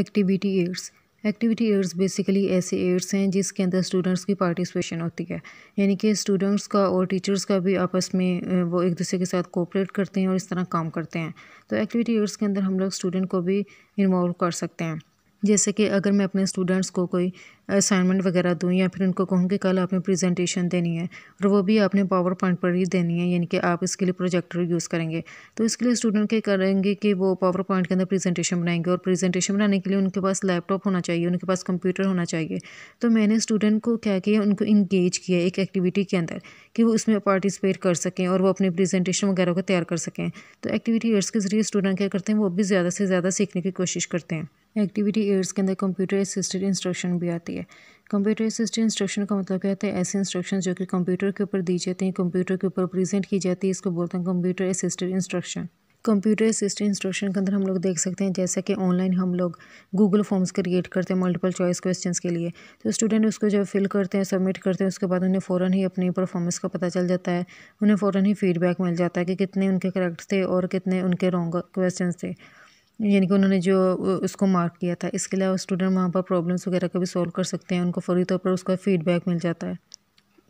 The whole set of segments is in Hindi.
activity aids activity aids basically ऐसे एड्स हैं जिसके अंदर स्टूडेंट्स की पार्टिसिपेशन होती है यानी कि स्टूडेंट्स का और टीचर्स का भी आपस में वो एक दूसरे के साथ कोऑपरेट करते हैं और इस तरह काम करते हैं तो एक्टिविटी एड्स के अंदर हम लोग स्टूडेंट को भी इन्वॉल्व कर सकते हैं जैसे कि अगर मैं अपने स्टूडेंट्स को कोई असाइनमेंट वगैरह दूँ या फिर उनको कहूँ कि कल आपने प्रेजेंटेशन देनी है और वो भी आपने पावर पॉइंट पर ही देनी है यानी कि आप इसके लिए प्रोजेक्टर यूज़ करेंगे तो इसके लिए स्टूडेंट क्या करेंगे कि वो पावर पॉइंट के अंदर प्रेजेंटेशन बनाएंगे और प्रेजेंटेशन बनाने के लिए उनके पास लैपटॉप होना चाहिए उनके पास कंप्यूटर होना चाहिए तो मैंने स्टूडेंट को क्या किया उनको इंगेज किया एक एक्टिविटी के अंदर कि वो उसमें पार्टिसिपेट कर सकें और वो अपनी प्रेजेंटेशन वगैरह को तैयार कर सकें तो एक्टिविटी के ज़रिए स्टूडेंट क्या करते हैं वो भी ज़्यादा से ज़्यादा सीखने की कोशिश करते हैं एक्टिविटी एड्स के अंदर कंप्यूटर असिस्टेड इंस्ट्रक्शन भी आती है कंप्यूटर असिस्टेड इंस्ट्रक्शन का मतलब क्या होता है ऐसे इंस्ट्रक्शन जो कि कंप्यूटर के ऊपर दी जाती हैं कंप्यूटर के ऊपर प्रेजेंट की जाती है इसको बोलते हैं computer assisted instruction computer assistant instruction के अंदर हम लोग देख सकते हैं जैसे कि ऑनलाइन हम लोग गूगल फॉर्म्स क्रिएट करते हैं मल्टीपल चॉइस क्वेश्चन के लिए तो स्टूडेंट उसको जब फिल करते हैं सबमिट करते हैं उसके बाद उन्हें फ़ौरन ही अपनी परफॉर्मेंस का पता चल जाता है उन्हें फ़ौरन ही फीडबैक मिल जाता है कि कितने उनके करेक्ट थे और कितने उनके रॉन्ग क्वेश्चन थे यानी कि उन्होंने जो उसको मार्क किया था इसके अलावा स्टूडेंट वहाँ पर प्रॉब्लम्स वगैरह का भी सॉल्व कर सकते हैं उनको फौरी तौर पर उसका फीडबैक मिल जाता है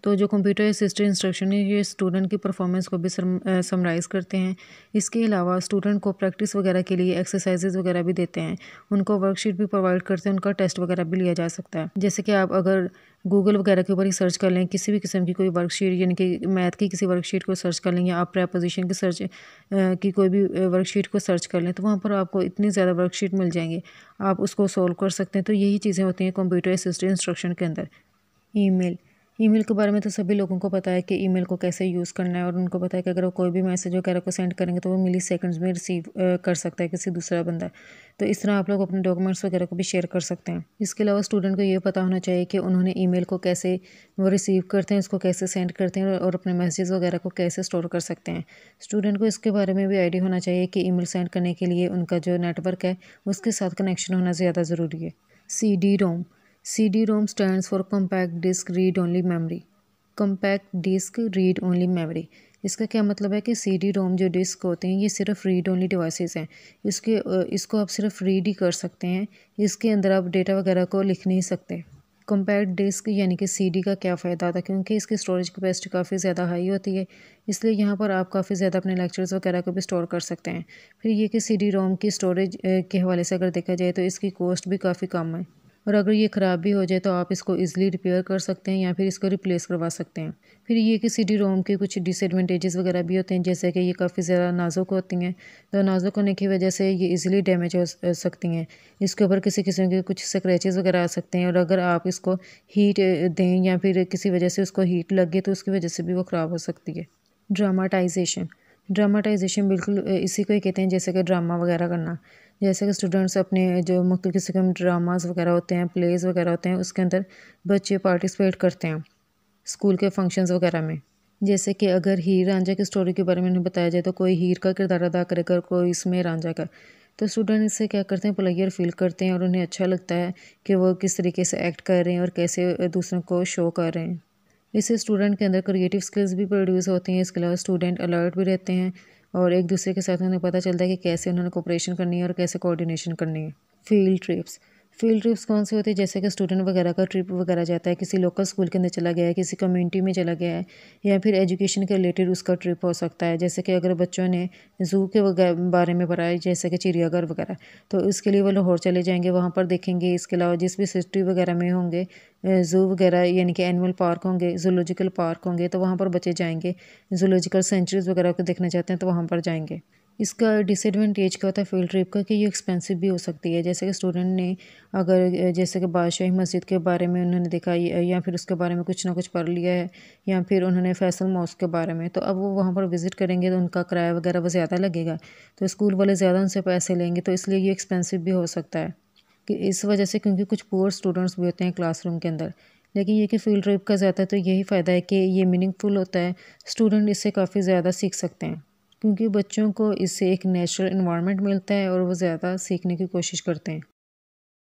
तो जो कंप्यूटर असिस्टेंट इंस्ट्रक्शन है ये स्टूडेंट की परफॉर्मेंस को भी समराइज़ करते हैं इसके अलावा स्टूडेंट को प्रैक्टिस वगैरह के लिए एक्सरसाइजेज वगैरह भी देते हैं उनको वर्कशीट भी प्रोवाइड करते हैं उनका टेस्ट वगैरह भी लिया जा सकता है जैसे कि आप अगर गूगल वगैरह के ऊपर ही सर्च कर लें किसी भी किस्म की कोई वर्कशीट यानी कि मैथ की किसी वर्कशीट को सर्च कर लें या आप प्रेपोजिशन की सर्च की कोई भी वर्कशीट को सर्च कर लें तो वहाँ पर आपको इतनी ज़्यादा वर्कशीट मिल जाएंगी आप उसको सॉल्व कर सकते हैं तो यही चीज़ें होती हैं कंप्यूटर असिस्टेंट इंस्ट्रक्शन के अंदर ईमेल ईमेल के बारे में तो सभी लोगों को पता है कि ईमेल को कैसे यूज़ करना है और उनको पता है कि अगर वो कोई भी मैसेज वगैरह को सेंड करेंगे तो वो मिली सेकेंड्स में रिसीव कर सकता है किसी दूसरा बंदा तो इस तरह आप लोग अपने डॉक्यूमेंट्स वगैरह को भी शेयर कर सकते हैं इसके अलावा स्टूडेंट को ये पता होना चाहिए कि उन्होंने ई को कैसे वो रिसीव करते हैं उसको कैसे सेंड करते हैं और अपने मैसेज वगैरह को कैसे स्टोर कर सकते हैं स्टूडेंट को इसके बारे में भी आइडिया होना चाहिए कि ई सेंड करने के लिए उनका जो नेटवर्क है उसके साथ कनेक्शन होना ज़्यादा ज़रूरी है C D ROM C D ROM stand for compact disc read only memory compact disc read only memory इसका क्या मतलब है कि सी डी रोम जो डिस्क होते हैं ये सिर्फ रीड ओनली डिवाइसेस हैं इसके इसको आप सिर्फ रीड ही कर सकते हैं इसके अंदर आप डेटा वगैरह को लिख नहीं सकते कम्पैक्ट डिस्क यानी कि सी डी का क्या फ़ायदा होता है क्योंकि इसकी स्टोरेज कैपेसिटी काफ़ी ज़्यादा हाई होती है इसलिए यहाँ पर आप काफ़ी ज़्यादा अपने लेक्चर्स वगैरह को भी स्टोर कर सकते हैं फिर ये कि सी डी रोम की स्टोरेज के हवाले से अगर देखा जाए तो इसकी कॉस्ट भी काफ़ी कम है और अगर ये ख़राब भी हो जाए तो आप इसको ईज़िली रिपेयर कर सकते हैं या फिर इसको रिप्लेस करवा सकते हैं फिर ये कि सी डी रोम के कुछ डिसएडवांटेजेस वगैरह भी होते हैं जैसे कि ये काफ़ी ज़्यादा नाजुक होती हैं तो नाजुक होने की वजह से ये ईज़िली डैमेज हो सकती हैं इसके ऊपर किसी किस्म के कुछ स्क्रैचेज़ वगैरह आ सकते हैं और अगर आप इसको हीट दें या फिर किसी वजह से उसको हीट लग गए तो उसकी वजह से भी वो ख़राब हो सकती है ड्रामाटाइजेशन ड्रामाटाइजेशन बिल्कुल इसी को ही कहते हैं जैसे कि ड्रामा वगैरह करना जैसे कि स्टूडेंट्स अपने जो मुख्य किस्म के ड्रामास वगैरह होते हैं प्लेज वगैरह होते हैं उसके अंदर बच्चे पार्टिसिपेट करते हैं स्कूल के फंक्शंस वगैरह में जैसे कि अगर हीर रांझा की स्टोरी के बारे में उन्हें बताया जाए तो कोई हीर का किरदार अदा करेगा कोई इसमें रांझा का तो स्टूडेंट इससे क्या करते हैं प्लेयर फील करते हैं और उन्हें अच्छा लगता है कि वो किस तरीके से एक्ट कर रहे हैं और कैसे दूसरों को शो कर रहे हैं इससे स्टूडेंट के अंदर क्रिएटिव स्किल्स भी प्रोड्यूस होती हैं इसके अलावा स्टूडेंट अलर्ट भी रहते हैं और एक दूसरे के साथ उन्हें पता चलता है कि कैसे उन्होंने कोऑपरेशन करनी है और कैसे कोऑर्डिनेशन करनी है फील्ड ट्रिप्स फील्ड ट्रिप्स कौन से होते हैं जैसे कि स्टूडेंट वगैरह का ट्रिप वगैरह जाता है किसी लोकल स्कूल के अंदर चला गया है किसी कम्युनिटी में चला गया है या फिर एजुकेशन के रिलेटेड उसका ट्रिप हो सकता है जैसे कि अगर बच्चों ने जू के बारे में पढ़ा है जैसे कि चिड़ियाघर वगैरह तो इसके लिए वो लाहौर चले जाएंगे वहाँ पर देखेंगे इसके अलावा जिस भी सिटी वगैरह में होंगे ज़ू वगैरह यानी कि एनिमल पार्क होंगे जूलॉजिकल पार्क होंगे तो वहाँ पर बच्चे जाएंगे जूलॉजिकल सेंचुरीज़ वगैरह को देखना चाहते हैं तो वहाँ पर जाएंगे इसका डिसएडवांटेज क्या होता है फील्ड ट्रिप का कि ये एक्सपेंसिव भी हो सकती है जैसे कि स्टूडेंट ने अगर जैसे कि बादशाही मस्जिद के बारे में उन्होंने देखा या फिर उसके बारे में कुछ ना कुछ पढ़ लिया है या फिर उन्होंने फैसल मॉस के बारे में तो अब वो वहाँ पर विज़िट करेंगे तो उनका किराया वगैरह वो ज़्यादा लगेगा तो स्कूल वाले ज़्यादा उनसे पैसे लेंगे तो इसलिए ये एक्सपेंसिव भी हो सकता है कि इस वजह से क्योंकि कुछ पुअर स्टूडेंट्स भी होते हैं क्लासरूम के अंदर लेकिन ये कि फील्ड ट्रिप का ज़्यादा तो यही फ़ायदा है कि ये मीनिंगफुल होता है स्टूडेंट इससे काफ़ी ज़्यादा सीख सकते हैं क्योंकि बच्चों को इससे एक नेचुरल इन्वामेंट मिलता है और वो ज़्यादा सीखने की कोशिश करते हैं